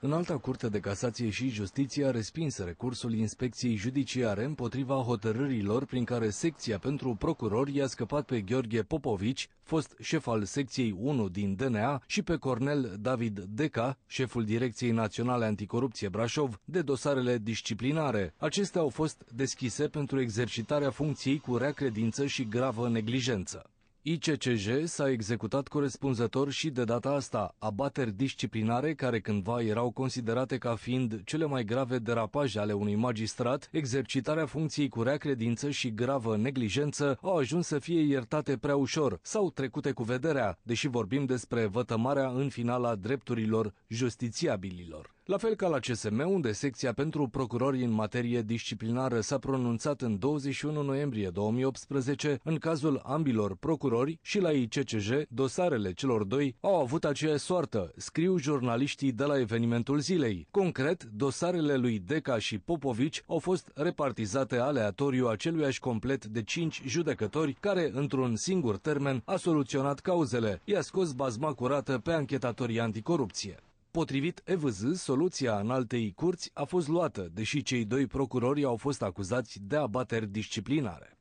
În alta curte de casație și justiție a respins recursul inspecției judiciare împotriva hotărârilor prin care secția pentru procurori i-a scăpat pe Gheorghe Popovici, fost șef al secției 1 din DNA, și pe Cornel David Deca, șeful Direcției Naționale Anticorupție Brașov, de dosarele disciplinare. Acestea au fost deschise pentru exercitarea funcției cu rea credință și gravă neglijență. ICCJ s-a executat corespunzător și de data asta abateri disciplinare care cândva erau considerate ca fiind cele mai grave derapaje ale unui magistrat, exercitarea funcției cu rea credință și gravă neglijență au ajuns să fie iertate prea ușor sau trecute cu vederea, deși vorbim despre vătămarea în finala drepturilor justițiabililor. La fel ca la CSM, unde secția pentru procurori în materie disciplinară s-a pronunțat în 21 noiembrie 2018 în cazul ambilor procurori și la ICCJ, dosarele celor doi au avut aceeași soartă, scriu jurnaliștii de la evenimentul zilei. Concret, dosarele lui Deca și Popovici au fost repartizate aleatoriu aceluiași complet de cinci judecători care, într-un singur termen, a soluționat cauzele. I-a scos bazma curată pe anchetatorii anticorupție. Potrivit EVZ, soluția în altei curți a fost luată, deși cei doi procurori au fost acuzați de abateri disciplinare.